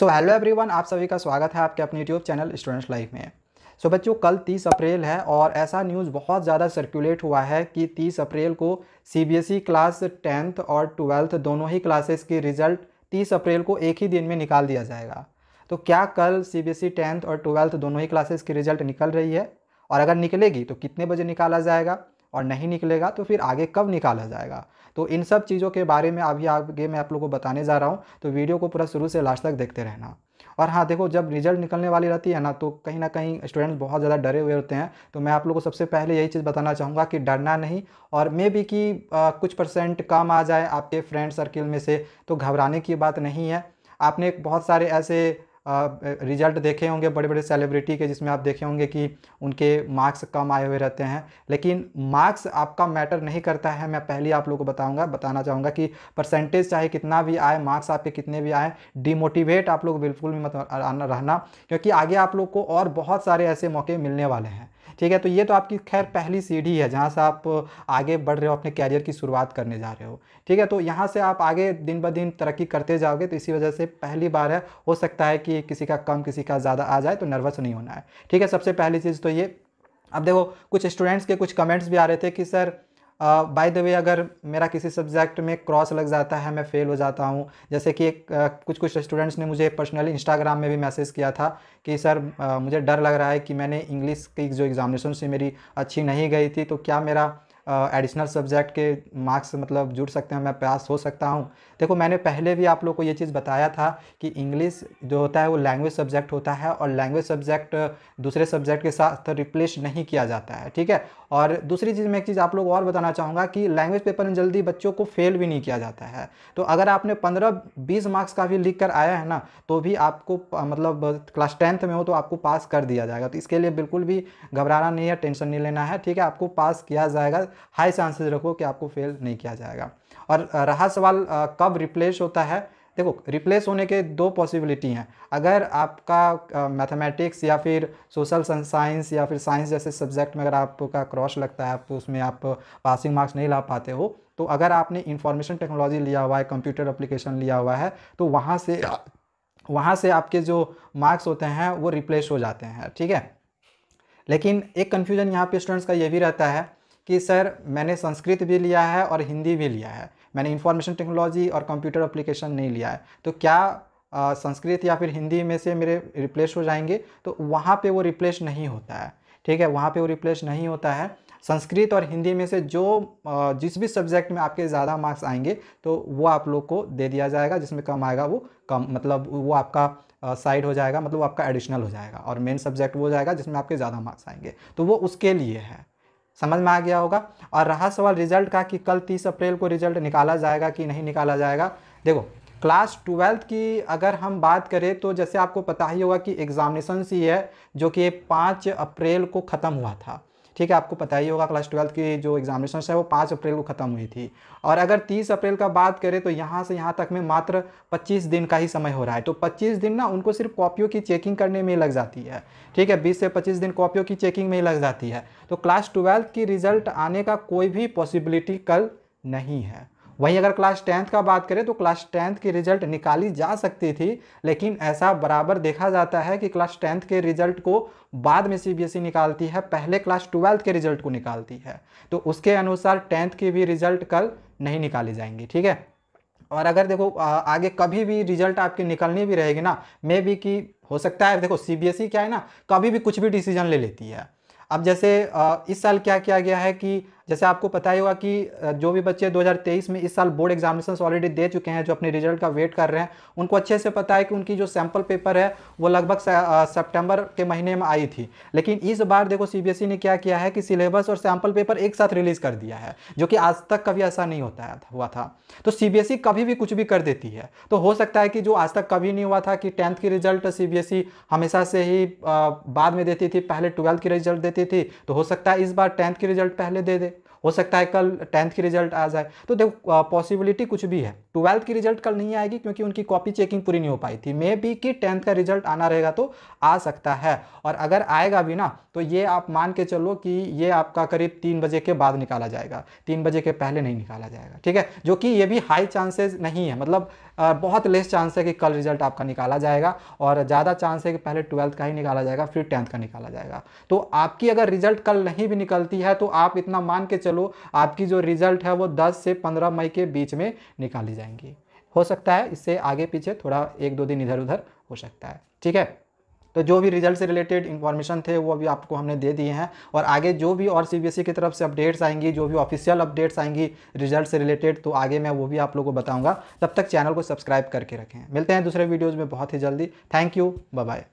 so hello everyone आप सभी का स्वागत है आपके अपने यूट्यूब चैनल स्टूडेंट्स लाइफ में सो so, बच्चों कल 30 अप्रैल है और ऐसा न्यूज़ बहुत ज़्यादा सर्कुलेट हुआ है कि 30 अप्रैल को सीबीएसई क्लास टेंथ और ट्वेल्थ दोनों ही क्लासेस के रिज़ल्ट 30 अप्रैल को एक ही दिन में निकाल दिया जाएगा तो क्या कल C B S E tenth और ट्वेल्थ दोनों ही क्लासेस की रिज़ल्ट निकल रही है और अगर निकलेगी तो कितने बजे निकाला जाएगा और नहीं निकलेगा तो फिर आगे कब निकाला जाएगा तो इन सब चीज़ों के बारे में अभी आगे मैं आप लोगों को बताने जा रहा हूँ तो वीडियो को पूरा शुरू से लास्ट तक देखते रहना और हाँ देखो जब रिजल्ट निकलने वाली रहती है ना तो कहीं ना कहीं स्टूडेंट्स बहुत ज़्यादा डरे हुए होते हैं तो मैं आप लोगों को सबसे पहले यही चीज़ बताना चाहूँगा कि डरना नहीं और मे बी कि कुछ परसेंट कम आ जाए आपके फ्रेंड सर्किल में से तो घबराने की बात नहीं है आपने बहुत सारे ऐसे रिज़ल्ट देखे होंगे बड़े बड़े सेलिब्रिटी के जिसमें आप देखे होंगे कि उनके मार्क्स कम आए हुए रहते हैं लेकिन मार्क्स आपका मैटर नहीं करता है मैं पहले आप लोगों को बताऊंगा बताना चाहूँगा कि परसेंटेज चाहे कितना भी आए मार्क्स आपके कितने भी आए डिमोटिवेट आप लोग बिल्कुल भी मत रहना क्योंकि आगे आप लोग को और बहुत सारे ऐसे मौके मिलने वाले हैं ठीक है तो ये तो आपकी खैर पहली सीढ़ी है जहाँ से आप आगे बढ़ रहे हो अपने कैरियर की शुरुआत करने जा रहे हो ठीक है तो यहाँ से आप आगे दिन ब दिन तरक्की करते जाओगे तो इसी वजह से पहली बार है हो सकता है कि किसी का कम किसी का ज़्यादा आ जाए तो नर्वस नहीं होना है ठीक है सबसे पहली चीज़ तो ये अब देखो कुछ स्टूडेंट्स के कुछ कमेंट्स भी आ रहे थे कि सर बाय द वे अगर मेरा किसी सब्जेक्ट में क्रॉस लग जाता है मैं फेल हो जाता हूँ जैसे कि एक uh, कुछ कुछ स्टूडेंट्स ने मुझे पर्सनली इंस्टाग्राम में भी मैसेज किया था कि सर uh, मुझे डर लग रहा है कि मैंने इंग्लिश की जो एग्ज़ामिनेशन से मेरी अच्छी नहीं गई थी तो क्या मेरा एडिशनल सब्जेक्ट के मार्क्स मतलब जुड़ सकते हैं मैं पास हो सकता हूँ देखो मैंने पहले भी आप लोग को ये चीज़ बताया था कि इंग्लिश जो होता है वो लैंग्वेज सब्जेक्ट होता है और लैंग्वेज सब्जेक्ट दूसरे सब्जेक्ट के साथ रिप्लेस नहीं किया जाता है ठीक है और दूसरी चीज़ मैं एक चीज़ आप लोग और बताना चाहूँगा कि लैंग्वेज पेपर में जल्दी बच्चों को फेल भी नहीं किया जाता है तो अगर आपने पंद्रह बीस मार्क्स का भी लिख कर आया है ना तो भी आपको मतलब क्लास टेंथ में हो तो आपको पास कर दिया जाएगा तो इसके लिए बिल्कुल भी घबराना नहीं है टेंशन नहीं लेना है ठीक है आपको पास किया जाएगा हाई चांसेस रखो कि आपको फेल नहीं किया जाएगा और रहा सवाल कब रिप्लेस होता है देखो रिप्लेस होने के दो पॉसिबिलिटी हैं अगर आपका मैथमेटिक्स या फिर सोशल साइंस या फिर साइंस जैसे सब्जेक्ट में अगर आपका क्रॉस लगता है आप उसमें आप पासिंग मार्क्स नहीं ला पाते हो तो अगर आपने इंफॉर्मेशन टेक्नोलॉजी लिया हुआ है कंप्यूटर अप्लीकेशन लिया हुआ है तो वहाँ से वहाँ से आपके जो मार्क्स होते हैं वो रिप्लेस हो जाते हैं ठीक है लेकिन एक कन्फ्यूज़न यहाँ पे स्टूडेंट्स का ये भी रहता है कि सर मैंने संस्कृत भी लिया है और हिंदी भी लिया है मैंने इंफॉर्मेशन टेक्नोलॉजी और कंप्यूटर अप्लीकेशन नहीं लिया है तो क्या आ, संस्कृत या फिर हिंदी में से मेरे रिप्लेस हो जाएंगे तो वहाँ पे वो रिप्लेस नहीं होता है ठीक है वहाँ पे वो रिप्लेस नहीं होता है संस्कृत और हिंदी में से जो जिस भी सब्जेक्ट में आपके ज़्यादा मार्क्स आएंगे तो वो आप लोग को दे दिया जाएगा जिसमें कम आएगा वो कम मतलब वो आपका साइड हो जाएगा मतलब आपका एडिशनल हो जाएगा और मेन सब्जेक्ट वो जाएगा जिसमें आपके ज़्यादा मार्क्स आएंगे तो वो उसके लिए है समझ में आ गया होगा और रहा सवाल रिजल्ट का कि कल तीस अप्रैल को रिजल्ट निकाला जाएगा कि नहीं निकाला जाएगा देखो क्लास ट्वेल्थ की अगर हम बात करें तो जैसे आपको पता ही होगा कि एग्जामिनेशन सी है जो कि पाँच अप्रैल को ख़त्म हुआ था ठीक है आपको पता ही होगा क्लास ट्वेल्थ की जो एग्जामिनेशन है वो पाँच अप्रैल को ख़त्म हुई थी और अगर तीस अप्रैल का बात करें तो यहाँ से यहाँ तक में मात्र पच्चीस दिन का ही समय हो रहा है तो पच्चीस दिन ना उनको सिर्फ कॉपियों की चेकिंग करने में लग जाती है ठीक है बीस से पच्चीस दिन कॉपियों की चेकिंग में ही लग जाती है तो क्लास ट्वेल्थ की रिजल्ट आने का कोई भी पॉसिबिलिटी कल नहीं है वहीं अगर क्लास टेंथ का बात करें तो क्लास टेंथ के रिजल्ट निकाली जा सकती थी लेकिन ऐसा बराबर देखा जाता है कि क्लास टेंथ के रिजल्ट को बाद में सीबीएसई e निकालती है पहले क्लास ट्वेल्थ के रिजल्ट को निकालती है तो उसके अनुसार टेंथ की भी रिजल्ट कल नहीं निकाली जाएंगी ठीक है और अगर देखो आगे कभी भी रिजल्ट आपकी निकलनी भी रहेगी ना मे बी कि हो सकता है देखो सीबीएसई e क्या है ना कभी भी कुछ भी डिसीजन ले लेती है अब जैसे इस साल क्या किया गया है कि जैसे आपको पता ही होगा कि जो भी बच्चे 2023 में इस साल बोर्ड एग्जामिनेशन ऑलरेडी दे चुके हैं जो अपने रिजल्ट का वेट कर रहे हैं उनको अच्छे से पता है कि उनकी जो सैंपल पेपर है वो लगभग सितंबर के महीने में आई थी लेकिन इस बार देखो सीबीएसई e ने क्या किया है कि सिलेबस और सैम्पल पेपर एक साथ रिलीज कर दिया है जो कि आज तक कभी ऐसा नहीं होता हुआ था तो सी e कभी भी कुछ भी कर देती है तो हो सकता है कि जो आज तक कभी नहीं हुआ था कि टेंथ की रिजल्ट सी e हमेशा से ही बाद में देती थी पहले ट्वेल्थ की रिजल्ट देती थी तो हो सकता है इस बार टेंथ की रिजल्ट पहले दे दे हो सकता है कल टेंथ की रिजल्ट आ जाए तो देखो पॉसिबिलिटी कुछ भी है ट्वेल्थ की रिजल्ट कल नहीं आएगी क्योंकि उनकी कॉपी चेकिंग पूरी नहीं हो पाई थी मे बी कि टेंथ का रिजल्ट आना रहेगा तो आ सकता है और अगर आएगा भी ना तो ये आप मान के चलो कि ये आपका करीब तीन बजे के बाद निकाला जाएगा तीन बजे के पहले नहीं निकाला जाएगा ठीक है जो कि ये भी हाई चांसेस नहीं है मतलब बहुत लेस चांस है कि कल रिजल्ट आपका निकाला जाएगा और ज़्यादा चांस है कि पहले ट्वेल्थ का ही निकाला जाएगा फिर टेंथ का निकाला जाएगा तो आपकी अगर रिजल्ट कल नहीं भी निकलती है तो आप इतना मान के चलो आपकी जो रिजल्ट है वो दस से पंद्रह मई के बीच में निकाली जाएंगी हो सकता है इससे आगे पीछे थोड़ा एक दो दिन इधर उधर हो सकता है ठीक है तो जो भी रिजल्ट से रिलेटेड इन्फॉर्मेशन थे वो भी आपको हमने दे दिए हैं और आगे जो भी और सीबीएसई e की तरफ से अपडेट्स आएंगी जो भी ऑफिशियल अपडेट्स आएंगी रिजल्ट से रिलेटेड तो आगे मैं वो भी आप लोगों को बताऊंगा तब तक चैनल को सब्सक्राइब करके रखें मिलते हैं दूसरे वीडियोज़ में बहुत ही जल्दी थैंक यू बाय